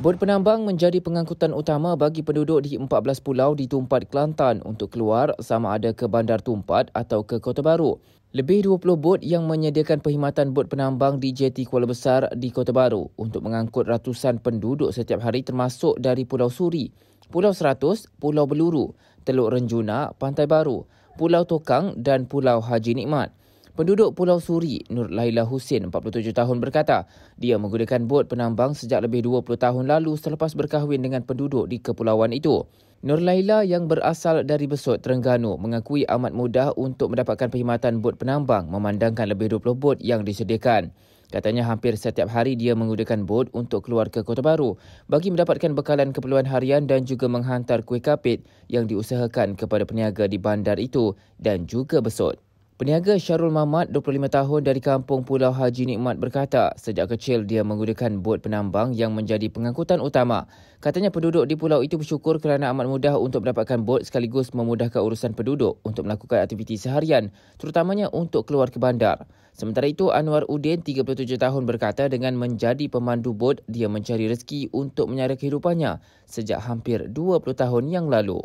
Bot penambang menjadi pengangkutan utama bagi penduduk di 14 pulau di Tumpat Kelantan untuk keluar sama ada ke Bandar Tumpat atau ke Kota Baru. Lebih 20 bot yang menyediakan perkhidmatan bot penambang di JT Kuala Besar di Kota Baru untuk mengangkut ratusan penduduk setiap hari termasuk dari Pulau Suri, Pulau Seratus, Pulau Beluru, Teluk Renjuna, Pantai Baru, Pulau Tokang dan Pulau Haji Nikmat. Penduduk Pulau Suri, Nur Laila Husin, 47 tahun berkata, dia menggunakan bot penambang sejak lebih 20 tahun lalu selepas berkahwin dengan penduduk di kepulauan itu. Nur Laila yang berasal dari Besut, Terengganu, mengakui amat mudah untuk mendapatkan perkhidmatan bot penambang memandangkan lebih 20 bot yang disediakan. Katanya hampir setiap hari dia menggunakan bot untuk keluar ke Kota Baru bagi mendapatkan bekalan keperluan harian dan juga menghantar kuih kapit yang diusahakan kepada peniaga di bandar itu dan juga Besut. Peniaga Syarul Mamat, 25 tahun dari kampung Pulau Haji Nikmat berkata, sejak kecil dia menggunakan bot penambang yang menjadi pengangkutan utama. Katanya penduduk di pulau itu bersyukur kerana amat mudah untuk mendapatkan bot sekaligus memudahkan urusan penduduk untuk melakukan aktiviti seharian, terutamanya untuk keluar ke bandar. Sementara itu, Anwar Udin, 37 tahun berkata dengan menjadi pemandu bot, dia mencari rezeki untuk menyara kehidupannya sejak hampir 20 tahun yang lalu.